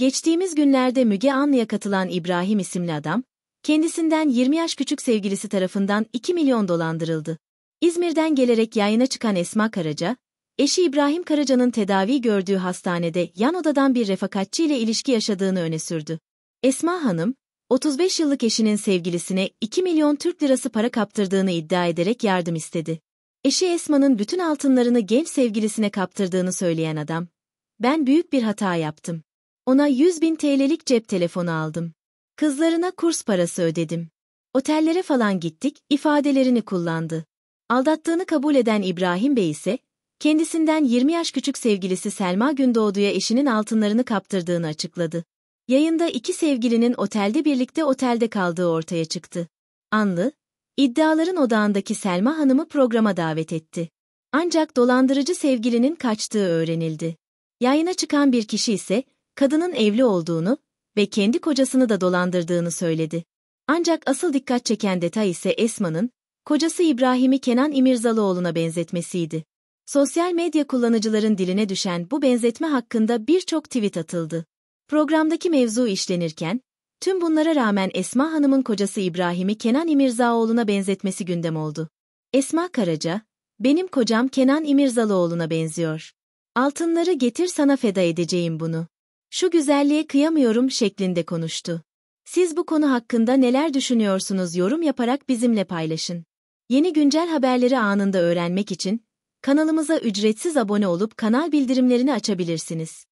Geçtiğimiz günlerde Müge Anlı'ya katılan İbrahim isimli adam, kendisinden 20 yaş küçük sevgilisi tarafından 2 milyon dolandırıldı. İzmir'den gelerek yayına çıkan Esma Karaca, eşi İbrahim Karaca'nın tedavi gördüğü hastanede yan odadan bir refakatçi ile ilişki yaşadığını öne sürdü. Esma Hanım, 35 yıllık eşinin sevgilisine 2 milyon Türk lirası para kaptırdığını iddia ederek yardım istedi. Eşi Esma'nın bütün altınlarını genç sevgilisine kaptırdığını söyleyen adam, ben büyük bir hata yaptım. Ona 100 bin TL'lik cep telefonu aldım. Kızlarına kurs parası ödedim. Otellere falan gittik, ifadelerini kullandı. Aldattığını kabul eden İbrahim Bey ise, kendisinden 20 yaş küçük sevgilisi Selma Gündoğdu'ya eşinin altınlarını kaptırdığını açıkladı. Yayında iki sevgilinin otelde birlikte otelde kaldığı ortaya çıktı. Anlı, iddiaların odağındaki Selma Hanım'ı programa davet etti. Ancak dolandırıcı sevgilinin kaçtığı öğrenildi. Yayına çıkan bir kişi ise, kadının evli olduğunu ve kendi kocasını da dolandırdığını söyledi. Ancak asıl dikkat çeken detay ise Esma'nın, kocası İbrahim'i Kenan İmirzalıoğlu'na benzetmesiydi. Sosyal medya kullanıcıların diline düşen bu benzetme hakkında birçok tweet atıldı. Programdaki mevzu işlenirken, tüm bunlara rağmen Esma Hanım'ın kocası İbrahim'i Kenan İmirzaoğlu'na benzetmesi gündem oldu. Esma Karaca, benim kocam Kenan İmirzalıoğlu'na benziyor. Altınları getir sana feda edeceğim bunu şu güzelliğe kıyamıyorum şeklinde konuştu. Siz bu konu hakkında neler düşünüyorsunuz yorum yaparak bizimle paylaşın. Yeni güncel haberleri anında öğrenmek için kanalımıza ücretsiz abone olup kanal bildirimlerini açabilirsiniz.